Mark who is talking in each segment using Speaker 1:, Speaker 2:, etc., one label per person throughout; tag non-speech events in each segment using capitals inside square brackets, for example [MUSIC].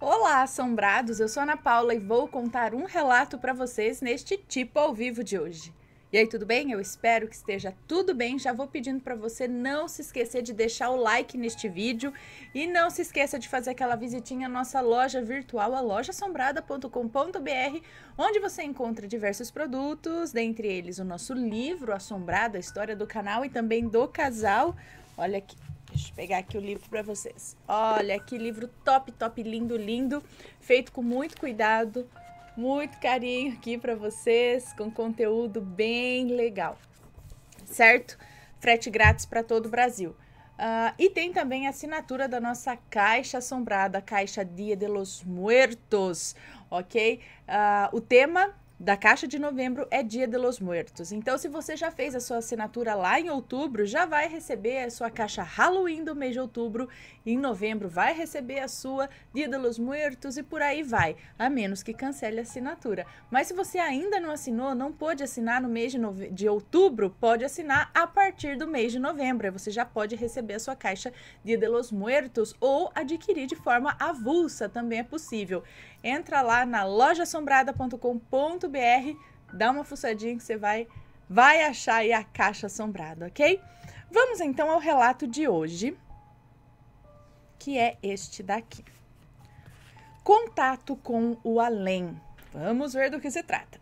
Speaker 1: Olá, assombrados! Eu sou Ana Paula e vou contar um relato para vocês neste tipo ao vivo de hoje. E aí, tudo bem? Eu espero que esteja tudo bem. Já vou pedindo para você não se esquecer de deixar o like neste vídeo e não se esqueça de fazer aquela visitinha à nossa loja virtual, a lojaassombrada.com.br, onde você encontra diversos produtos, dentre eles o nosso livro Assombrado, a história do canal e também do casal. Olha que Deixa eu pegar aqui o livro para vocês. Olha que livro top, top, lindo, lindo, feito com muito cuidado, muito carinho aqui para vocês, com conteúdo bem legal, certo? Frete grátis para todo o Brasil. Uh, e tem também a assinatura da nossa Caixa Assombrada, Caixa Dia de los Muertos, ok? Uh, o tema da Caixa de Novembro é Dia de los Muertos. Então, se você já fez a sua assinatura lá em outubro, já vai receber a sua caixa Halloween do mês de outubro. em novembro, vai receber a sua Dia de los Muertos e por aí vai, a menos que cancele a assinatura. Mas se você ainda não assinou, não pôde assinar no mês de, nove... de outubro, pode assinar a partir do mês de novembro. você já pode receber a sua caixa Dia de los Muertos ou adquirir de forma avulsa também é possível entra lá na lojassombrada.com.br, dá uma fuçadinha que você vai vai achar aí a caixa assombrada, ok? Vamos então ao relato de hoje, que é este daqui. Contato com o além. Vamos ver do que se trata.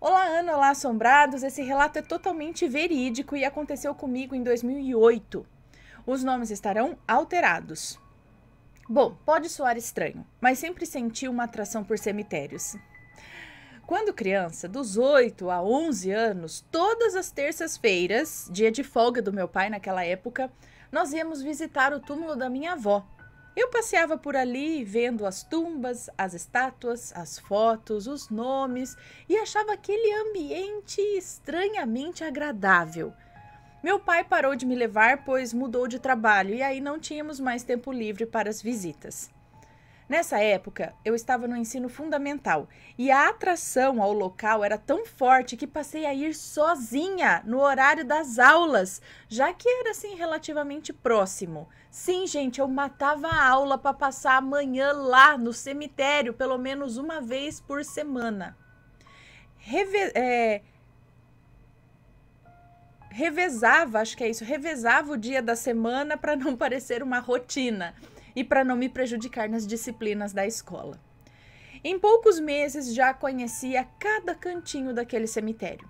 Speaker 1: Olá, Ana, olá, assombrados. Esse relato é totalmente verídico e aconteceu comigo em 2008. Os nomes estarão alterados. Bom, pode soar estranho, mas sempre senti uma atração por cemitérios. Quando criança, dos 8 a 11 anos, todas as terças-feiras, dia de folga do meu pai naquela época, nós íamos visitar o túmulo da minha avó. Eu passeava por ali vendo as tumbas, as estátuas, as fotos, os nomes e achava aquele ambiente estranhamente agradável. Meu pai parou de me levar, pois mudou de trabalho e aí não tínhamos mais tempo livre para as visitas. Nessa época, eu estava no ensino fundamental e a atração ao local era tão forte que passei a ir sozinha no horário das aulas, já que era assim relativamente próximo. Sim, gente, eu matava a aula para passar a manhã lá no cemitério pelo menos uma vez por semana. Reve é revezava, acho que é isso, revezava o dia da semana para não [LAUGHS] parecer uma rotina e para não me prejudicar nas disciplinas da escola. Em poucos meses já conhecia cada cantinho daquele cemitério.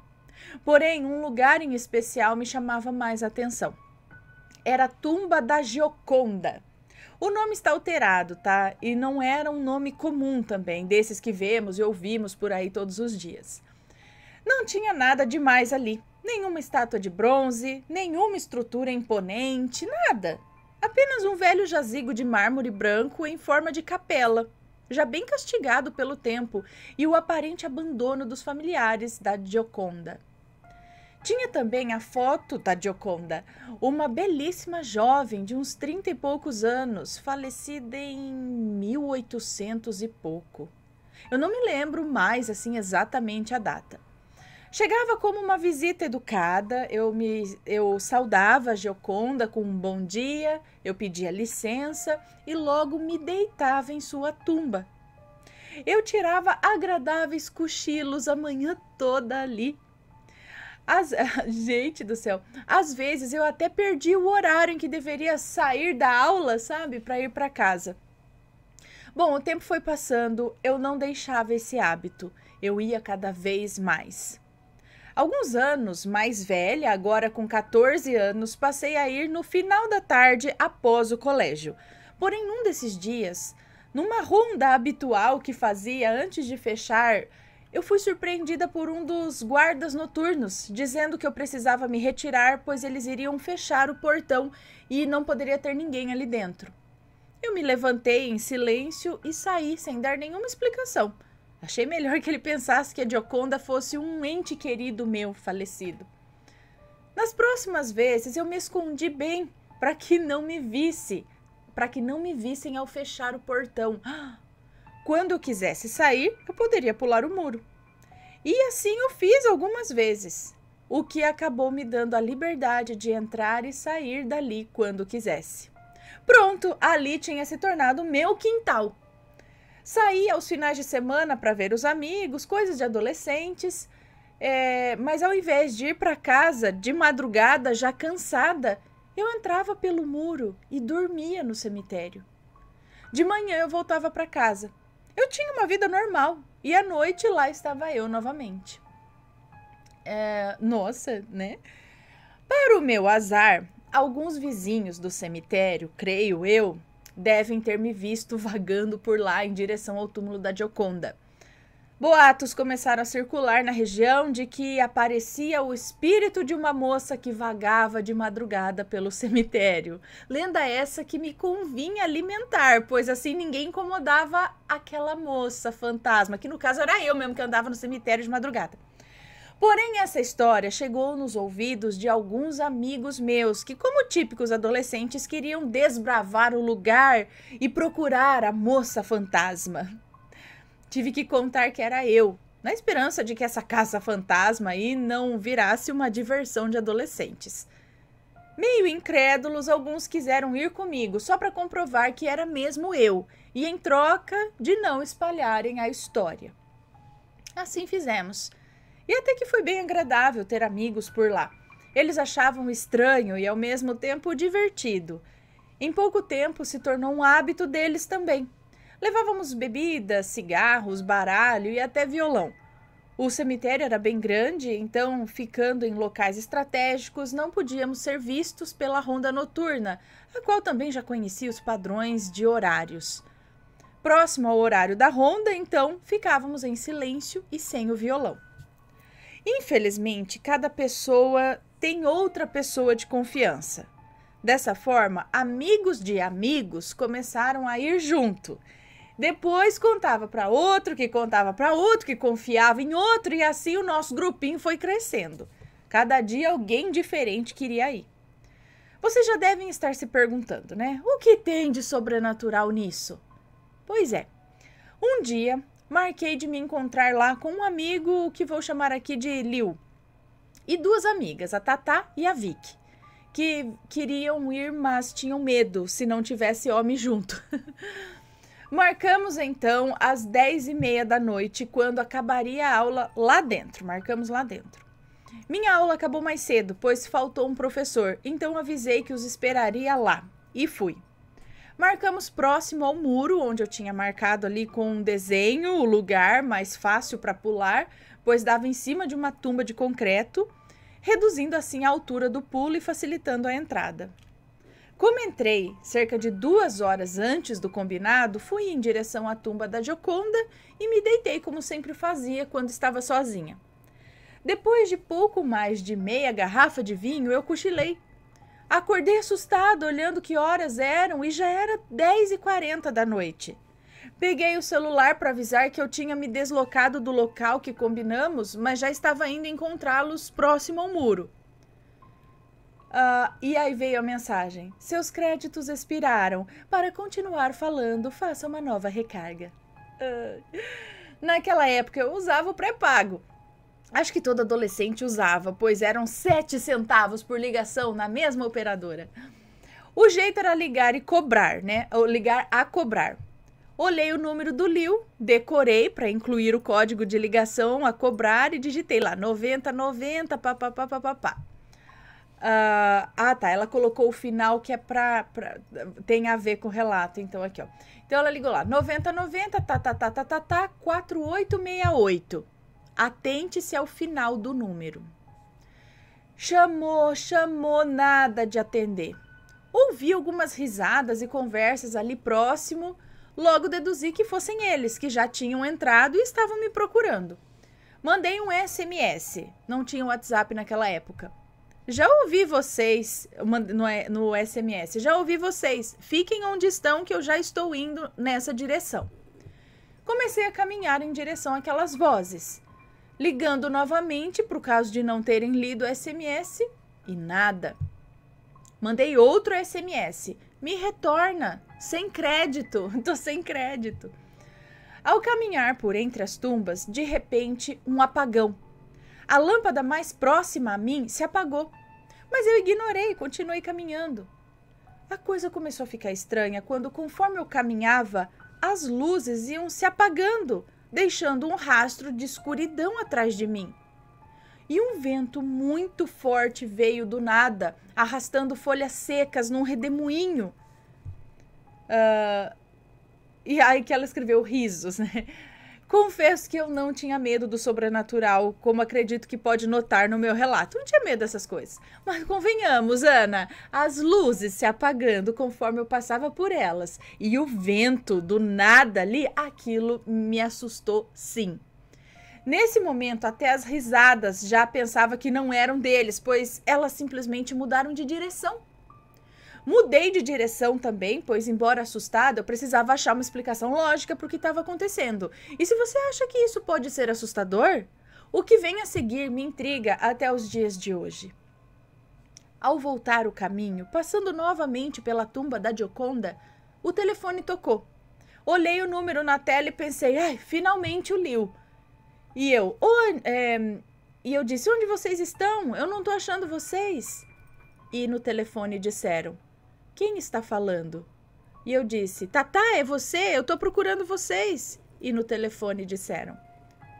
Speaker 1: Porém, um lugar em especial me chamava mais atenção. Era a tumba da Gioconda. O nome está alterado, tá? E não era um nome comum também, desses que vemos e ouvimos por aí todos os dias. Não tinha nada demais ali. Nenhuma estátua de bronze, nenhuma estrutura imponente, nada. Apenas um velho jazigo de mármore branco em forma de capela, já bem castigado pelo tempo e o aparente abandono dos familiares da Gioconda. Tinha também a foto da Gioconda, uma belíssima jovem de uns trinta e poucos anos, falecida em 1800 e pouco. Eu não me lembro mais assim exatamente a data. Chegava como uma visita educada, eu me eu saudava a Gioconda com um bom dia, eu pedia licença e logo me deitava em sua tumba. Eu tirava agradáveis cochilos a manhã toda ali. As, [LAUGHS] gente do céu, às vezes eu até perdi o horário em que deveria sair da aula, sabe, para ir para casa. Bom, o tempo foi passando, eu não deixava esse hábito, eu ia cada vez mais. Alguns anos mais velha, agora com 14 anos, passei a ir no final da tarde após o colégio. Porém, um desses dias, numa ronda habitual que fazia antes de fechar, eu fui surpreendida por um dos guardas noturnos, dizendo que eu precisava me retirar, pois eles iriam fechar o portão e não poderia ter ninguém ali dentro. Eu me levantei em silêncio e saí sem dar nenhuma explicação. Achei melhor que ele pensasse que a Gioconda fosse um ente querido meu falecido. Nas próximas vezes eu me escondi bem para que não me visse, para que não me vissem ao fechar o portão. [GASPS] Quando eu quisesse sair, eu poderia pular o muro. E assim eu fiz algumas vezes, o que acabou me dando a liberdade de entrar e sair dali quando quisesse. Pronto, ali tinha se tornado meu quintal. Saía aos finais de semana para ver os amigos, coisas de adolescentes. É, mas ao invés de ir para casa de madrugada, já cansada, eu entrava pelo muro e dormia no cemitério. De manhã eu voltava para casa. Eu tinha uma vida normal e à noite lá estava eu novamente. É, nossa, né? Para o meu azar, alguns vizinhos do cemitério, creio eu, devem ter me visto vagando por lá em direção ao túmulo da Gioconda. Boatos começaram a circular na região de que aparecia o espírito de uma moça que vagava de madrugada pelo [LAUGHS] cemitério. Lenda essa que me convinha alimentar, pois assim ninguém incomodava aquela moça fantasma, que no caso era eu mesmo que andava no cemitério de madrugada. Porém, essa história chegou nos ouvidos de alguns amigos meus que, como típicos adolescentes, queriam desbravar o lugar e procurar a moça fantasma. Tive que contar que era eu, na esperança de que essa caça fantasma aí não virasse uma diversão de adolescentes. Meio incrédulos, alguns quiseram ir comigo só para comprovar que era mesmo eu e em troca de não espalharem a história. Assim fizemos. E até que foi bem agradável ter amigos por lá. Eles achavam estranho e ao mesmo tempo divertido. Em pouco tempo se tornou um hábito deles também. Levávamos bebidas, cigarros, baralho e até violão. O cemitério era bem grande, então, ficando em locais estratégicos, não podíamos ser vistos pela ronda noturna, a qual também já conhecia os padrões de horários. Próximo ao horário da ronda, então, ficávamos em silêncio e sem o violão. Infelizmente, cada pessoa tem outra pessoa de confiança. Dessa forma, amigos de amigos começaram a ir junto. Depois contava para outro, que contava para outro, que confiava em outro, e assim o nosso grupinho foi crescendo. Cada dia alguém diferente queria ir. Vocês já devem estar se perguntando, né? O que tem de sobrenatural nisso? Pois é. Um dia, marquei de me encontrar lá com um amigo que vou chamar aqui de Liu. E duas amigas, a Tatá e a Vicky, que queriam ir, mas tinham medo se não tivesse homem junto. [LAUGHS] Marcamos então às 10 e meia da noite, quando acabaria a aula lá dentro. Marcamos lá dentro. Minha aula acabou mais cedo, pois faltou um professor, então avisei que os esperaria lá. E fui. Marcamos próximo ao muro, onde eu tinha marcado ali com um desenho o lugar mais fácil para pular, pois dava em cima de uma tumba de concreto, reduzindo assim a altura do pulo e facilitando a entrada. Como entrei cerca de duas horas antes do combinado, fui em direção à tumba da Gioconda e me deitei como sempre fazia quando estava sozinha. Depois de pouco mais de meia garrafa de vinho, eu cochilei Acordei assustada, olhando que horas eram e já era 10h40 da noite. Peguei o celular para avisar que eu tinha me deslocado do local que combinamos, mas já estava indo encontrá-los próximo ao muro. Uh, e aí veio a mensagem: Seus créditos expiraram. Para continuar falando, faça uma nova recarga. Uh, naquela época eu usava o pré-pago. Acho que todo adolescente usava, pois eram 7 centavos por ligação na mesma operadora. O jeito era ligar e cobrar, né? Ou ligar a cobrar. Olhei o número do Liu, decorei para incluir o código de ligação a cobrar e digitei lá 9090 papapá. Uh, ah, tá. Ela colocou o final que é pra, pra, tem a ver com o relato, então aqui, ó. Então ela ligou lá 9090 tá tá tá tá tá tá 4868. Atente-se ao final do número. Chamou, chamou, nada de atender. Ouvi algumas risadas e conversas ali próximo, logo deduzi que fossem eles que já tinham entrado e estavam me procurando. Mandei um SMS, não tinha WhatsApp naquela época. Já ouvi vocês no SMS, é, já ouvi vocês. Fiquem onde estão que eu já estou indo nessa direção. Comecei a caminhar em direção àquelas vozes ligando novamente para o caso de não terem lido o SMS e nada. Mandei outro SMS. Me retorna, sem crédito. [LAUGHS] Tô sem crédito. Ao caminhar por entre as tumbas, de repente, um apagão. A lâmpada mais próxima a mim se apagou, mas eu ignorei e continuei caminhando. A coisa começou a ficar estranha quando, conforme eu caminhava, as luzes iam se apagando deixando um rastro de escuridão atrás de mim. E um vento muito forte veio do nada, arrastando folhas secas num redemoinho. Uh, e aí que ela escreveu risos, né? Confesso que eu não tinha medo do sobrenatural, como acredito que pode notar no meu relato. Não tinha medo dessas coisas. Mas convenhamos, Ana, as luzes se apagando conforme eu passava por elas e o vento do nada ali, aquilo me assustou sim. Nesse momento, até as risadas já pensava que não eram deles, pois elas simplesmente mudaram de direção. Mudei de direção também, pois, embora assustada, eu precisava achar uma explicação lógica para o que estava acontecendo. E se você acha que isso pode ser assustador, o que vem a seguir me intriga até os dias de hoje. Ao voltar o caminho, passando novamente pela tumba da Gioconda, o telefone tocou. Olhei o número na tela e pensei, ai, finalmente o Liu. E eu, é... e eu disse, onde vocês estão? Eu não estou achando vocês. E no telefone disseram, quem está falando? E eu disse: Tatá, é você? Eu estou procurando vocês. E no telefone disseram: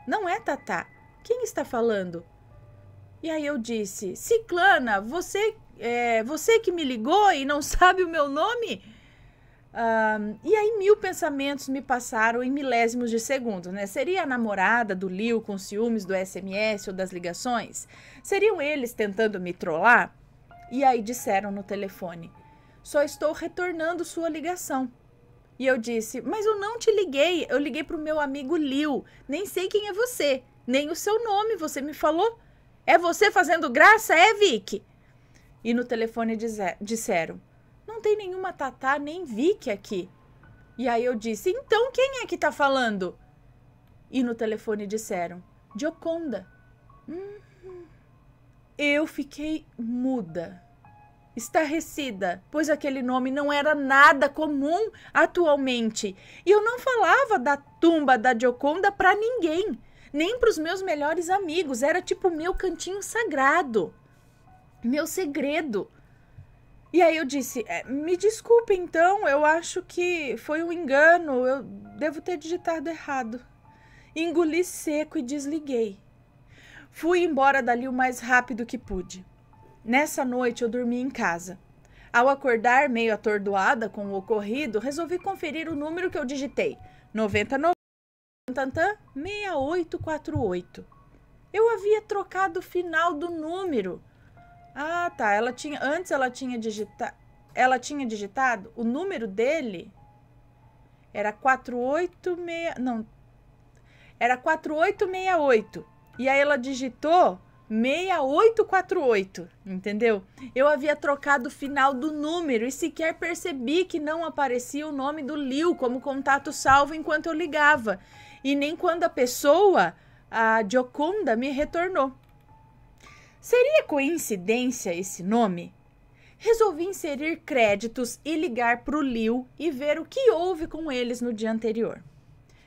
Speaker 1: Não é Tatá. Quem está falando? E aí eu disse: Ciclana, você, é, você que me ligou e não [LAUGHS] sabe o meu nome? Um, e aí mil pensamentos me passaram em milésimos de segundo, né? Seria a namorada do Lil com ciúmes do SMS ou das ligações? Seriam eles tentando me trollar? E aí disseram no telefone: só estou retornando sua ligação. E eu disse: Mas eu não te liguei, eu liguei para o meu amigo Liu. Nem sei quem é você, nem o seu nome você me falou. É você fazendo graça, é, Vick? E no telefone disseram: Não tem nenhuma Tatá nem Vick aqui. E aí eu disse: Então quem é que está falando? E no telefone disseram: Joconda. Hum, eu fiquei muda estarrecida, pois aquele nome não era nada comum atualmente. E eu não falava da tumba da Gioconda para ninguém, nem para os meus melhores amigos, era tipo meu cantinho sagrado, meu segredo. E aí eu disse: é, "Me desculpe então, eu acho que foi um engano, eu devo ter digitado errado". Engoli seco e desliguei. Fui embora dali o mais rápido que pude. Nessa noite eu dormi em casa. Ao acordar, meio atordoada com o ocorrido, resolvi conferir o número que eu digitei: 99 6848. Eu havia trocado o final do número. Ah, tá, ela tinha antes ela tinha digitado ela tinha digitado o número dele era 486, não. Era 4868. E aí ela digitou 6848, entendeu? Eu havia trocado o final do número e sequer percebi que não aparecia o nome do Liu como contato salvo enquanto eu ligava, e nem quando a pessoa, a Jocunda, me retornou. Seria coincidência esse nome? Resolvi inserir créditos e ligar para o Liu e ver o que houve com eles no dia anterior.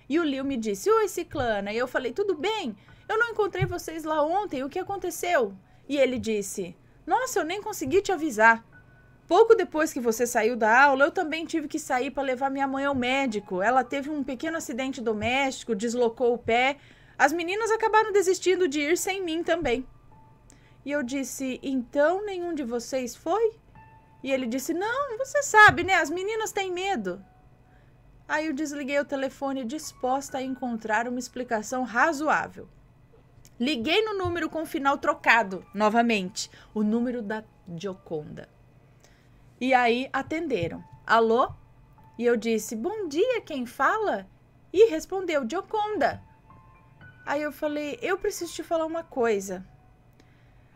Speaker 1: E o Liu me disse: Oi, Ciclana. E eu falei: Tudo bem? Eu não encontrei vocês lá ontem, o que aconteceu? E ele disse: Nossa, eu nem consegui te avisar. Pouco depois que você saiu da aula, eu também tive que sair para levar minha mãe ao médico. Ela teve um pequeno acidente doméstico, deslocou o pé. As meninas acabaram desistindo de ir sem mim também. E eu disse: Então nenhum de vocês foi? E ele disse: Não, você sabe, né? As meninas têm medo. Aí eu desliguei o telefone disposta a encontrar uma explicação razoável. Liguei no número com o final trocado, novamente. O número da Dioconda. E aí atenderam. Alô? E eu disse: Bom dia, quem fala? E respondeu: Dioconda. Aí eu falei: Eu preciso te falar uma coisa.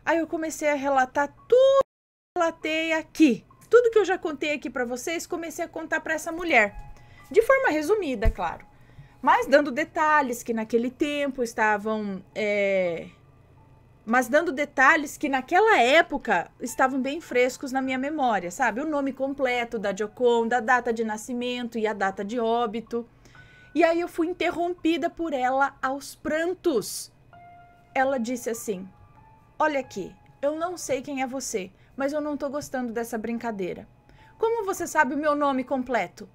Speaker 1: Aí eu comecei a relatar tudo que eu relatei aqui. Tudo que eu já contei aqui para vocês, comecei a contar para essa mulher. De forma resumida, claro mas dando detalhes que naquele tempo estavam. É... Mas dando detalhes que naquela época estavam bem frescos na minha memória, sabe? O nome completo da Gioconda, a data de nascimento e a data de óbito. E aí eu fui interrompida por ela aos prantos. Ela disse assim: Olha aqui, eu não sei quem é você, mas eu não tô gostando dessa brincadeira. Como você sabe o meu nome completo?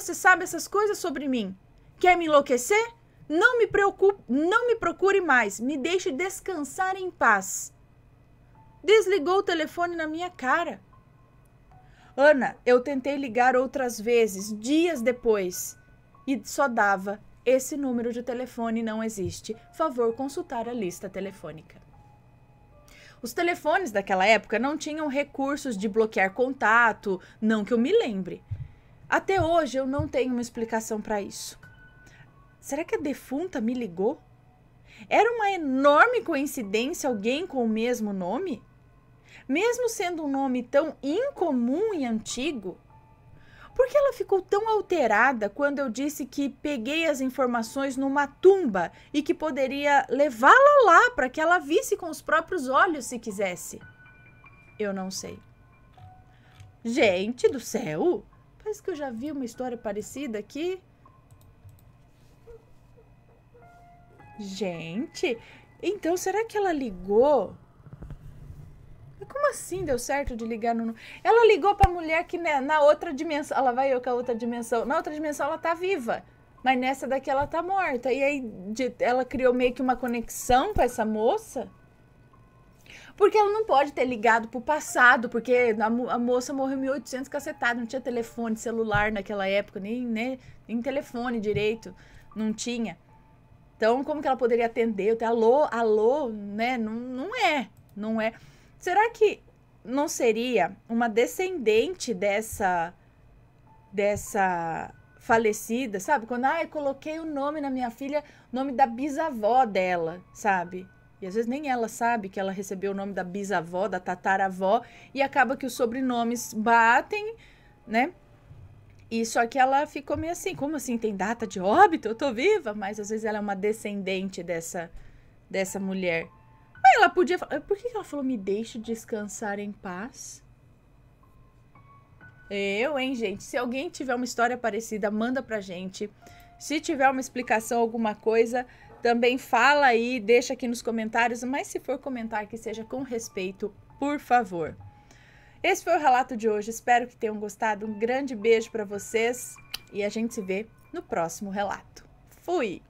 Speaker 1: você sabe essas coisas sobre mim? Quer me enlouquecer? Não me preocupe, não me procure mais, me deixe descansar em paz. Desligou o telefone na minha cara. Ana, eu tentei ligar outras vezes, dias depois, e só dava esse número de telefone não existe. Favor consultar a lista telefônica. Os telefones daquela época não tinham recursos de bloquear contato, não que eu me lembre. Até hoje eu não tenho uma explicação para isso. Será que a defunta me ligou? Era uma enorme coincidência alguém com o mesmo nome? Mesmo sendo um nome tão incomum e antigo? Por que ela ficou tão alterada quando eu disse que peguei as informações numa tumba e que poderia levá-la lá para que ela visse com os próprios olhos se quisesse? Eu não sei. Gente do céu! Parece que eu já vi uma história parecida aqui. Gente, então será que ela ligou? Como assim deu certo de ligar no. Ela ligou pra mulher que na, né, na outra dimensão. Ela vai eu com a outra dimensão. Na outra dimensão ela tá viva. Mas nessa daqui ela tá morta. E aí de, ela criou meio que uma conexão com essa moça. Porque ela não pode ter ligado pro passado, porque a, mo a moça morreu em 1800 cacetado, não tinha telefone celular naquela época, nem, né, nem telefone direito, não tinha. Então, como que ela poderia atender? Alô, alô, né? Não, não é, não é. Será que não seria uma descendente dessa dessa falecida, sabe? Quando ah, eu coloquei o nome na minha filha, nome da bisavó dela, sabe? E às vezes nem ela sabe que ela recebeu o nome da bisavó, da tataravó, e acaba que os sobrenomes batem, né? E só que ela ficou meio assim, como assim, tem data de óbito? Eu tô viva? Mas às vezes ela é uma descendente dessa, dessa mulher. Mas ela podia... Eh, por que ela falou, me deixe descansar em paz? Eu, hein, gente? Se alguém tiver uma história parecida, manda pra gente. Se tiver uma explicação, alguma coisa... Também fala aí, deixa aqui nos comentários, mas se for comentar que seja com respeito, por favor. Esse foi o relato de hoje. Espero que tenham gostado. Um grande beijo para vocês e a gente se vê no próximo relato. Fui!